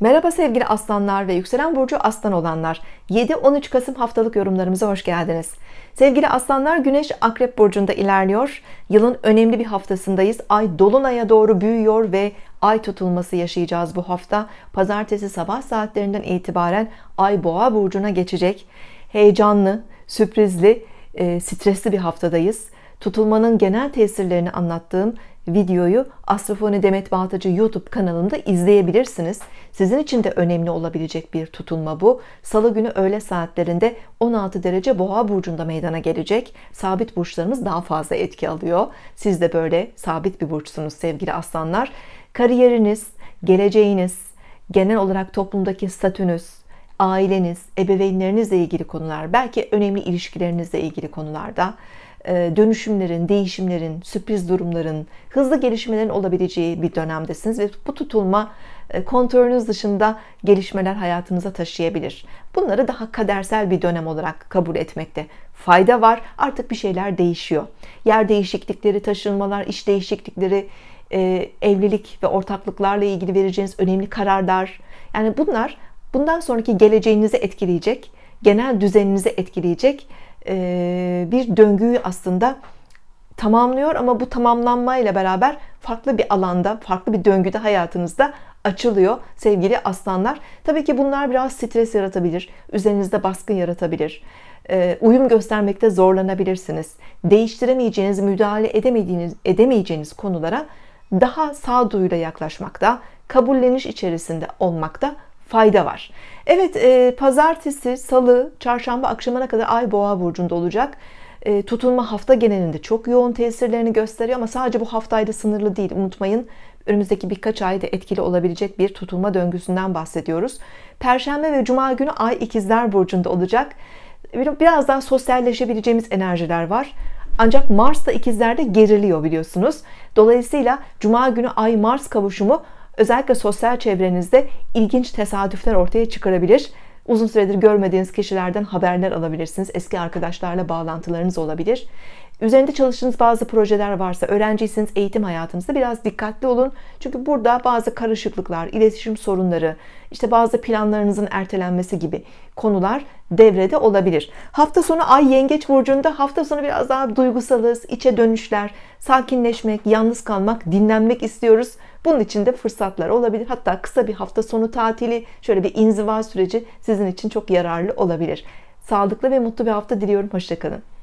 Merhaba sevgili aslanlar ve yükselen burcu aslan olanlar. 7-13 Kasım haftalık yorumlarımıza hoş geldiniz. Sevgili aslanlar güneş akrep burcunda ilerliyor. Yılın önemli bir haftasındayız. Ay dolunaya doğru büyüyor ve ay tutulması yaşayacağız bu hafta. Pazartesi sabah saatlerinden itibaren ay boğa burcuna geçecek. Heyecanlı, sürprizli, e, stresli bir haftadayız tutulmanın genel tesirlerini anlattığım videoyu Astrofoni Demet Bağtacı YouTube kanalında izleyebilirsiniz. Sizin için de önemli olabilecek bir tutulma bu. Salı günü öğle saatlerinde 16 derece boğa burcunda meydana gelecek. Sabit burçlarımız daha fazla etki alıyor. Siz de böyle sabit bir burçsunuz sevgili aslanlar. Kariyeriniz, geleceğiniz, genel olarak toplumdaki statünüz, aileniz, ebeveynlerinizle ilgili konular, belki önemli ilişkilerinizle ilgili konularda e, dönüşümlerin, değişimlerin, sürpriz durumların, hızlı gelişmelerin olabileceği bir dönemdesiniz ve bu tutulma e, kontrolünüz dışında gelişmeler hayatınıza taşıyabilir. Bunları daha kadersel bir dönem olarak kabul etmekte fayda var. Artık bir şeyler değişiyor. Yer değişiklikleri, taşınmalar, iş değişiklikleri, e, evlilik ve ortaklıklarla ilgili vereceğiniz önemli kararlar. Yani bunlar bundan sonraki geleceğinizi etkileyecek, genel düzeninizi etkileyecek e, bir döngüyü aslında tamamlıyor ama bu tamamlanmayla beraber farklı bir alanda, farklı bir döngüde hayatınızda açılıyor sevgili aslanlar. Tabii ki bunlar biraz stres yaratabilir, üzerinizde baskın yaratabilir. E, uyum göstermekte zorlanabilirsiniz. Değiştiremeyeceğiniz, müdahale edemediğiniz, edemeyeceğiniz konulara daha sağduyuyla yaklaşmakta, kabulleniş içerisinde olmakta fayda var. Evet e, pazartesi, salı, çarşamba akşamına kadar ay boğa burcunda olacak. E, tutulma hafta genelinde çok yoğun tesirlerini gösteriyor ama sadece bu haftayla sınırlı değil. Unutmayın önümüzdeki birkaç ayda etkili olabilecek bir tutulma döngüsünden bahsediyoruz. Perşembe ve cuma günü ay ikizler burcunda olacak. Biraz daha sosyalleşebileceğimiz enerjiler var. Ancak Mars da ikizlerde geriliyor biliyorsunuz. Dolayısıyla Cuma günü Ay Mars kavuşumu özellikle sosyal çevrenizde ilginç tesadüfler ortaya çıkarabilir. Uzun süredir görmediğiniz kişilerden haberler alabilirsiniz. Eski arkadaşlarla bağlantılarınız olabilir. Üzerinde çalıştığınız bazı projeler varsa, öğrenciyseniz eğitim hayatınızda biraz dikkatli olun. Çünkü burada bazı karışıklıklar, iletişim sorunları, işte bazı planlarınızın ertelenmesi gibi konular devrede olabilir. Hafta sonu Ay Yengeç burcunda hafta sonu biraz daha duygusalız, içe dönüşler, sakinleşmek, yalnız kalmak, dinlenmek istiyoruz. Bunun için de fırsatlar olabilir. Hatta kısa bir hafta sonu tatili, şöyle bir inziva süreci sizin için çok yararlı olabilir. Sağlıklı ve mutlu bir hafta diliyorum. Hoşçakalın.